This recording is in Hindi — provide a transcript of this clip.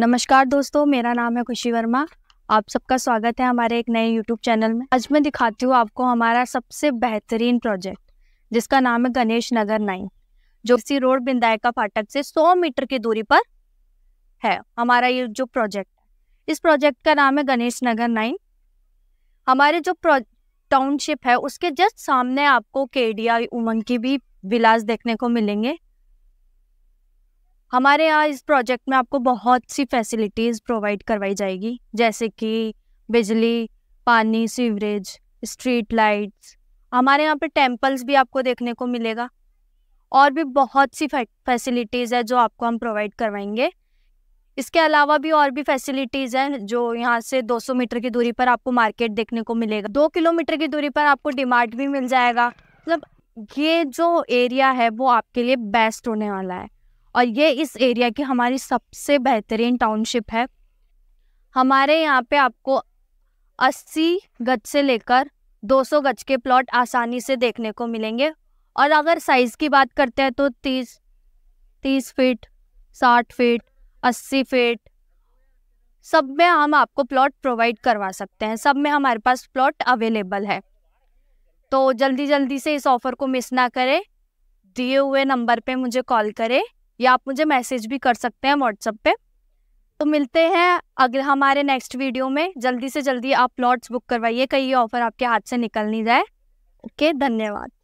नमस्कार दोस्तों मेरा नाम है खुशी वर्मा आप सबका स्वागत है हमारे एक नए YouTube चैनल में आज मैं दिखाती हूँ आपको हमारा सबसे बेहतरीन प्रोजेक्ट जिसका नाम है गणेश नगर नाइन जो इसी रोड बिंदायका फाटक से 100 मीटर की दूरी पर है हमारा ये जो प्रोजेक्ट है इस प्रोजेक्ट का नाम है गणेश नगर नाइन हमारे जो टाउनशिप है उसके जस्ट सामने आपको केडिया उमंग की भी विलास देखने को मिलेंगे हमारे यहाँ इस प्रोजेक्ट में आपको बहुत सी फैसिलिटीज़ प्रोवाइड करवाई जाएगी जैसे कि बिजली पानी सीवरेज स्ट्रीट लाइट्स हमारे यहाँ पे टेम्पल्स भी आपको देखने को मिलेगा और भी बहुत सी फैसिलिटीज़ है जो आपको हम प्रोवाइड करवाएंगे इसके अलावा भी और भी फैसिलिटीज़ हैं जो यहाँ से 200 मीटर की दूरी पर आपको मार्केट देखने को मिलेगा दो किलोमीटर की दूरी पर आपको डिमार्ट भी मिल जाएगा मतलब ये जो एरिया है वो आपके लिए बेस्ट होने वाला है और ये इस एरिया की हमारी सबसे बेहतरीन टाउनशिप है हमारे यहाँ पे आपको 80 गज से लेकर 200 गज के प्लॉट आसानी से देखने को मिलेंगे और अगर साइज़ की बात करते हैं तो 30 30 फीट 60 फीट 80 फीट सब में हम आपको प्लॉट प्रोवाइड करवा सकते हैं सब में हमारे पास प्लॉट अवेलेबल है तो जल्दी जल्दी से इस ऑफ़र को मिस ना करें दिए हुए नंबर पे मुझे कॉल करें या आप मुझे मैसेज भी कर सकते हैं व्हाट्सएप पे तो मिलते हैं अगले हमारे नेक्स्ट वीडियो में जल्दी से जल्दी आप प्लॉट्स बुक करवाइए कहीं ऑफर आपके हाथ से निकल नहीं जाए ओके धन्यवाद